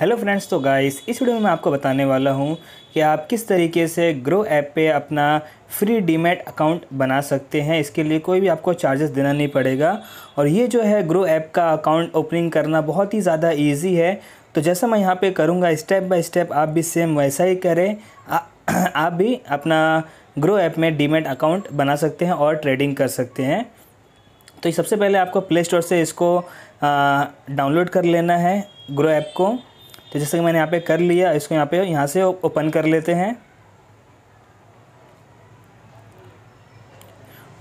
hello friends तो guys इस video में मैं आपको बताने वाला हूँ कि आप किस तरीके से ग्रो ऐप पे अपना फ्री डीमेट अकाउंट बना सकते हैं इसके लिए कोई भी आपको चार्जेस देना नहीं पड़ेगा और ये जो है ग्रो ऐप का अकाउंट ओपनिंग करना बहुत ही ज़्यादा ईजी है तो जैसा मैं यहाँ पे करूँगा स्टेप बाय स्टेप आप भी सेम वैसा ही करें आप भी अपना ग्रो ऐप में डीमेट अकाउंट बना सकते हैं और ट्रेडिंग कर सकते हैं तो सबसे पहले आपको प्ले स्टोर से इसको डाउनलोड कर लेना है ग्रो ऐप को तो जैसे कि मैंने यहाँ पे कर लिया इसको यहाँ पे यहाँ से ओपन कर लेते हैं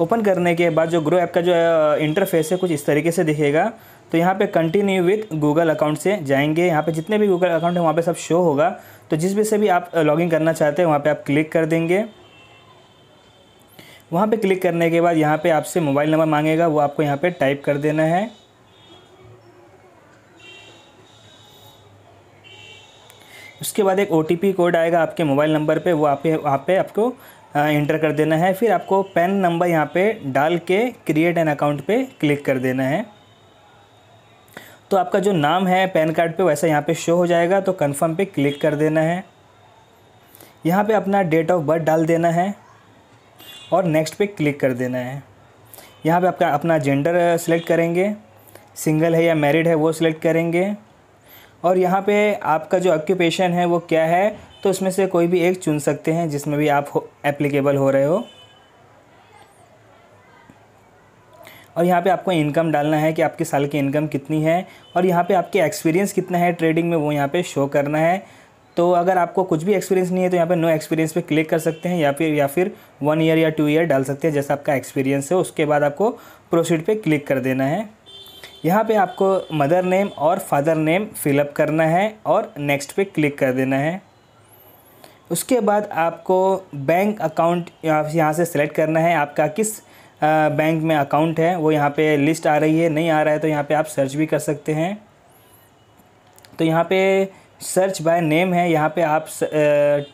ओपन करने के बाद जो ग्रो ऐप का जो इंटरफेस है कुछ इस तरीके से दिखेगा तो यहाँ पे कंटिन्यू विथ गूगल अकाउंट से जाएंगे यहाँ पे जितने भी गूगल अकाउंट हैं वहाँ पे सब शो होगा तो जिस भी से भी आप लॉगिन करना चाहते हैं वहाँ पे आप क्लिक कर देंगे वहाँ पे क्लिक करने के बाद यहाँ पे आपसे मोबाइल नंबर मांगेगा वो आपको यहाँ पे टाइप कर देना है उसके बाद एक ओ कोड आएगा आपके मोबाइल नंबर पर वो आप पे वहाँ पर आपको इंटर कर देना है फिर आपको पेन नंबर यहाँ पे डाल के क्रिएट एन अकाउंट पे क्लिक कर देना है तो आपका जो नाम है पैन कार्ड पे वैसा यहाँ पे शो हो जाएगा तो कंफर्म पे क्लिक कर देना है यहाँ पे अपना डेट ऑफ बर्थ डाल देना है और नेक्स्ट पे क्लिक कर देना है यहाँ पे आपका अपना जेंडर सेलेक्ट uh, करेंगे सिंगल है या मैरिड है वो सिलेक्ट करेंगे और यहाँ पे आपका जो ऑक्यूपेशन है वो क्या है तो उसमें से कोई भी एक चुन सकते हैं जिसमें भी आप एप्लीकेबल हो, हो रहे हो और यहाँ पे आपको इनकम डालना है कि आपके साल की इनकम कितनी है और यहाँ पे आपके एक्सपीरियंस कितना है ट्रेडिंग में वो यहाँ पे शो करना है तो अगर आपको कुछ भी एक्सपीरियंस नहीं है तो यहाँ पे नो एक्सपीरियंस पे क्लिक कर सकते हैं या फिर या फिर वन ईयर या टू ईयर डाल सकते हैं जैसा आपका एक्सपीरियंस है उसके बाद आपको प्रोसीड पर क्लिक कर देना है यहाँ पे आपको मदर नेम और फादर नेम फिलअप करना है और नेक्स्ट पे क्लिक कर देना है उसके बाद आपको बैंक अकाउंट यहाँ से सेलेक्ट करना है आपका किस बैंक में अकाउंट है वो यहाँ पे लिस्ट आ रही है नहीं आ रहा है तो यहाँ पे आप सर्च भी कर सकते हैं तो यहाँ पे सर्च बाय नेम है यहाँ पे आप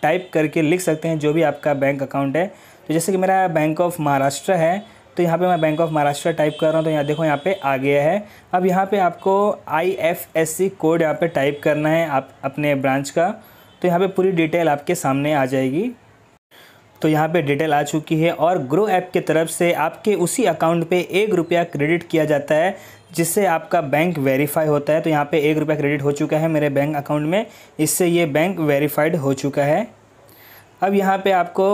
टाइप करके लिख सकते हैं जो भी आपका बैंक अकाउंट है तो जैसे कि मेरा बैंक ऑफ महाराष्ट्र है तो यहाँ पे मैं बैंक ऑफ महाराष्ट्र टाइप कर रहा हूँ तो यहाँ देखो यहाँ पे आ गया है अब यहाँ पे आपको I F S C code यहाँ पे टाइप करना है आप अपने ब्रांच का तो यहाँ पे पूरी डिटेल आपके सामने आ जाएगी तो यहाँ पे डिटेल आ चुकी है और ग्रो ऐप की तरफ से आपके उसी अकाउंट पे एक रुपया क्रेडिट किया जाता है जिससे आपका बैंक वेरीफाई होता है तो यहाँ पे एक रुपया क्रेडिट हो चुका है मेरे बैंक अकाउंट में इससे ये बैंक वेरीफाइड हो चुका है अब यहाँ पे आपको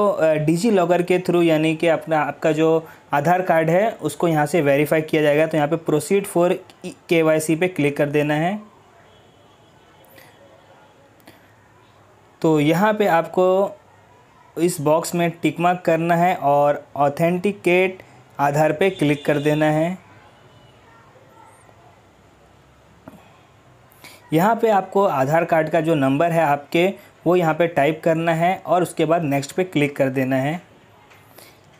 डिजी लॉगर के थ्रू यानी कि अपना आपका जो आधार कार्ड है उसको यहाँ से वेरीफाई किया जाएगा तो यहाँ पे proceed for K Y C पे क्लिक कर देना है तो यहाँ पे आपको इस बॉक्स में टिक मार्क करना है और ऑथेंटिकेट आधार पे क्लिक कर देना है यहाँ पे आपको आधार कार्ड का जो नंबर है आपके वो यहाँ पे टाइप करना है और उसके बाद नेक्स्ट पे क्लिक कर देना है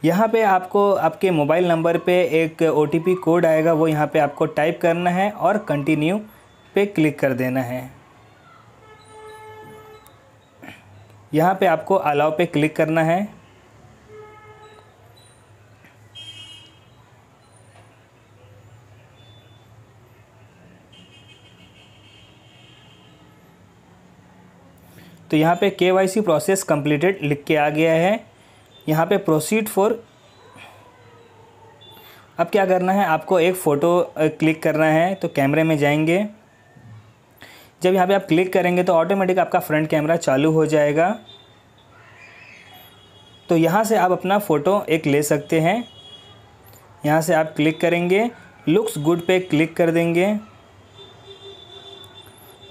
यहाँ पे आपको आपके मोबाइल नंबर पे एक ओ कोड आएगा वो यहाँ पे आपको टाइप करना है और कंटिन्यू पे क्लिक कर देना है यहाँ पे आपको अलाव पे क्लिक करना है तो यहाँ पे के वाई सी प्रोसेस कम्प्लीटेड लिख के आ गया है यहाँ पे प्रोसीड फॉर अब क्या करना है आपको एक फ़ोटो क्लिक करना है तो कैमरे में जाएंगे जब यहाँ पे आप क्लिक करेंगे तो ऑटोमेटिक आपका फ्रंट कैमरा चालू हो जाएगा तो यहाँ से आप अपना फ़ोटो एक ले सकते हैं यहाँ से आप क्लिक करेंगे लुक्स गुड पे क्लिक कर देंगे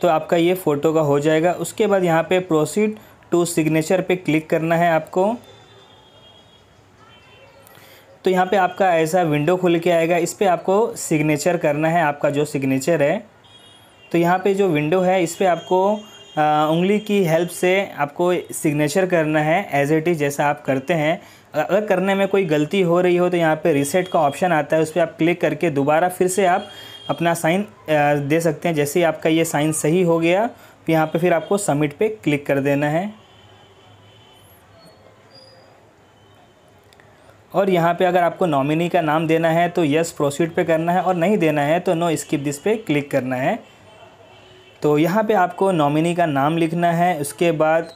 तो आपका ये फ़ोटो का हो जाएगा उसके बाद यहाँ पे प्रोसीड टू सिग्नेचर पे क्लिक करना है आपको तो यहाँ पे आपका ऐसा विंडो खुल के आएगा इस पर आपको सिग्नेचर करना है आपका जो सिग्नेचर है तो यहाँ पे जो विंडो है इस पर आपको आ, उंगली की हेल्प से आपको सिग्नेचर करना है एज इट इज़ जैसा आप करते हैं अगर करने में कोई गलती हो रही हो तो यहाँ पे रीसेट का ऑप्शन आता है उस पर आप क्लिक करके दोबारा फिर से आप अपना साइन दे सकते हैं जैसे ही आपका ये साइन सही हो गया तो यहाँ पे फिर आपको सबमिट पे क्लिक कर देना है और यहाँ पे अगर आपको नॉमिनी का नाम देना है तो यस प्रोसीड पे करना है और नहीं देना है तो नो स्किप दिस पे क्लिक करना है तो यहाँ पे आपको नॉमिनी का नाम लिखना है उसके बाद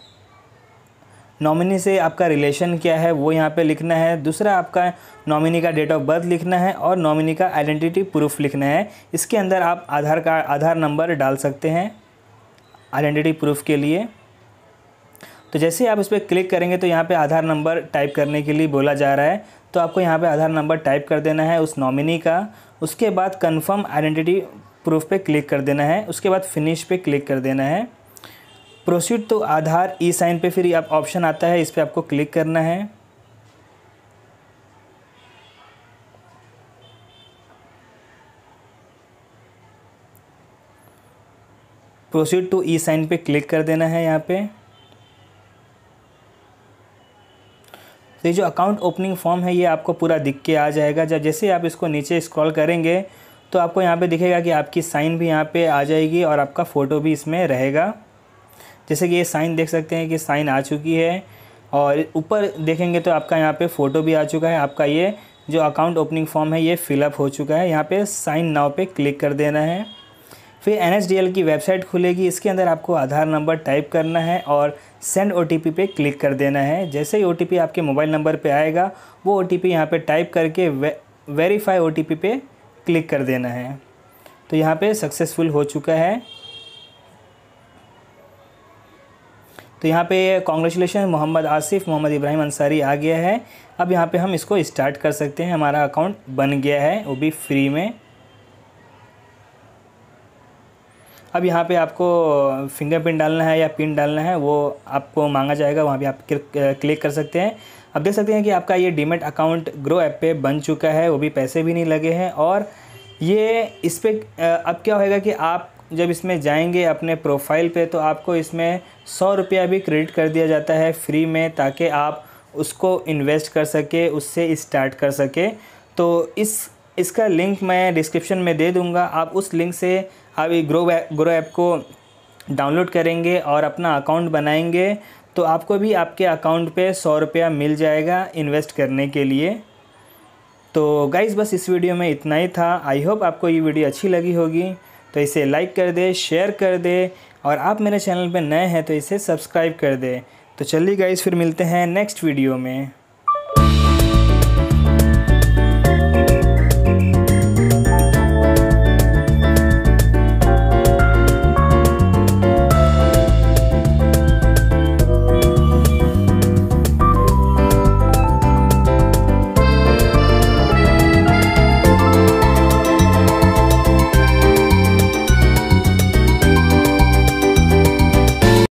नॉमिनी से आपका रिलेशन क्या है वो यहाँ पे लिखना है दूसरा आपका नॉमिनी का डेट ऑफ बर्थ लिखना है और नॉमिनी का आइडेंटिटी प्रूफ लिखना है इसके अंदर आप आधार कार्ड आधार नंबर डाल सकते हैं आइडेंटिटी प्रूफ के लिए तो जैसे आप इस पर क्लिक करेंगे तो यहाँ पे आधार नंबर टाइप करने के लिए बोला जा रहा है तो आपको यहाँ पे आधार नंबर टाइप कर देना है उस नॉमिनी का उसके बाद कंफर्म आइडेंटिटी प्रूफ पे क्लिक कर देना है उसके बाद फिनिश पे क्लिक कर देना है प्रोसीड तो आधार ई साइन पे फिर आप ऑप्शन आता है इस पर आपको क्लिक करना है प्रोसीड टू ई साइन पे क्लिक कर देना है यहाँ पे तो ये जो अकाउंट ओपनिंग फॉर्म है ये आपको पूरा दिख के आ जाएगा जब जैसे आप इसको नीचे स्क्रॉल करेंगे तो आपको यहाँ पे दिखेगा कि आपकी साइन भी यहाँ पे आ जाएगी और आपका फ़ोटो भी इसमें रहेगा जैसे कि ये साइन देख सकते हैं कि साइन आ चुकी है और ऊपर देखेंगे तो आपका यहाँ पे फ़ोटो भी आ चुका है आपका ये जो अकाउंट ओपनिंग फॉर्म है ये फिलअप हो चुका है यहाँ पे साइन नाव पे क्लिक कर देना है फिर एन की वेबसाइट खुलेगी इसके अंदर आपको आधार नंबर टाइप करना है और सेंड ओ पे क्लिक कर देना है जैसे ही ओ आपके मोबाइल नंबर पर आएगा वो ओ टी पी यहाँ पर टाइप करके वे, वेरीफाई ओ पे क्लिक कर देना है तो यहाँ पे सक्सेसफुल हो चुका है तो यहाँ पे कॉन्ग्रेचुलेशन मोहम्मद आसिफ मोहम्मद इब्राहिम अंसारी आ गया है अब यहाँ पे हम इसको स्टार्ट कर सकते हैं हमारा अकाउंट बन गया है वो भी फ्री में अब यहाँ पे आपको फिंगरप्रिंट डालना है या पिन डालना है वो आपको मांगा जाएगा वहाँ पे आप क्लिक कर सकते हैं अब देख सकते हैं कि आपका ये डीमेट अकाउंट ग्रो ऐप पे बन चुका है वो भी पैसे भी नहीं लगे हैं और ये इस पर अब क्या होएगा कि आप जब इसमें जाएंगे अपने प्रोफाइल पे तो आपको इसमें सौ रुपया भी क्रेडिट कर दिया जाता है फ्री में ताकि आप उसको इन्वेस्ट कर सके उससे स्टार्ट कर सके तो इस इसका लिंक मैं डिस्क्रिप्शन में दे दूंगा आप उस लिंक से आप ग्रो ग्रो ऐप को डाउनलोड करेंगे और अपना अकाउंट बनाएंगे तो आपको भी आपके अकाउंट पे सौ रुपया मिल जाएगा इन्वेस्ट करने के लिए तो गाइज़ बस इस वीडियो में इतना ही था आई होप आपको ये वीडियो अच्छी लगी होगी तो इसे लाइक कर दे शेयर कर दे और आप मेरे चैनल पर नए हैं तो इसे सब्सक्राइब कर दे तो चलिए गाइस फिर मिलते हैं नेक्स्ट वीडियो में